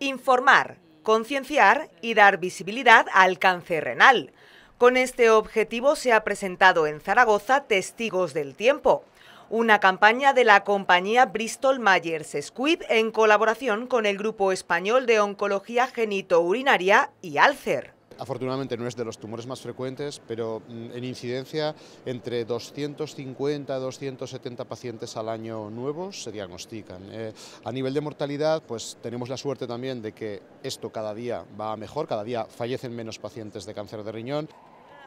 Informar, concienciar y dar visibilidad al cáncer renal. Con este objetivo se ha presentado en Zaragoza Testigos del Tiempo, una campaña de la compañía Bristol Myers Squibb en colaboración con el Grupo Español de Oncología Genitourinaria y Alcer. Afortunadamente no es de los tumores más frecuentes, pero mm, en incidencia entre 250 a 270 pacientes al año nuevos se diagnostican. Eh, a nivel de mortalidad, pues tenemos la suerte también de que esto cada día va mejor, cada día fallecen menos pacientes de cáncer de riñón.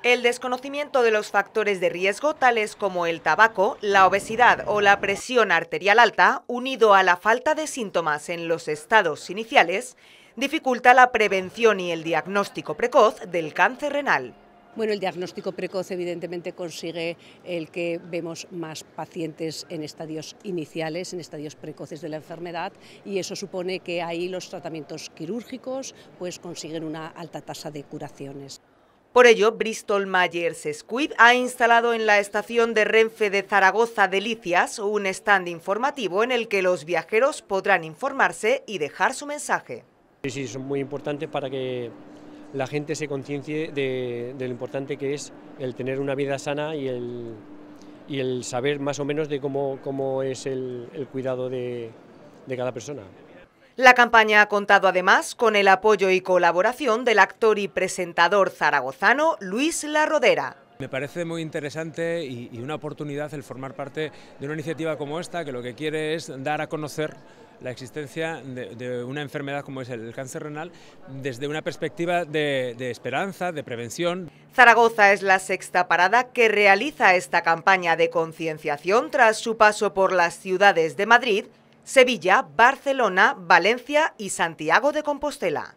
El desconocimiento de los factores de riesgo, tales como el tabaco, la obesidad o la presión arterial alta, unido a la falta de síntomas en los estados iniciales, dificulta la prevención y el diagnóstico precoz del cáncer renal. Bueno, el diagnóstico precoz evidentemente consigue el que vemos más pacientes en estadios iniciales, en estadios precoces de la enfermedad y eso supone que ahí los tratamientos quirúrgicos pues consiguen una alta tasa de curaciones. Por ello, Bristol Myers Squibb ha instalado en la estación de Renfe de Zaragoza Delicias un stand informativo en el que los viajeros podrán informarse y dejar su mensaje. Sí, sí, es muy importante para que la gente se conciencie de, lo importante que es el tener una vida sana y el, y el saber más o menos de cómo, es el, cuidado de, de cada persona. La campaña ha contado además con el apoyo y colaboración del actor y presentador zaragozano Luis Larrodera. Me parece muy interesante y, una oportunidad el formar parte de una iniciativa como esta, que lo que quiere es dar a conocer la existencia de, una enfermedad como es el cáncer renal desde una perspectiva de esperanza, de prevención. Zaragoza es la sexta parada que realiza esta campaña de concienciación tras su paso por las ciudades de Madrid, Sevilla, Barcelona, Valencia y Santiago de Compostela.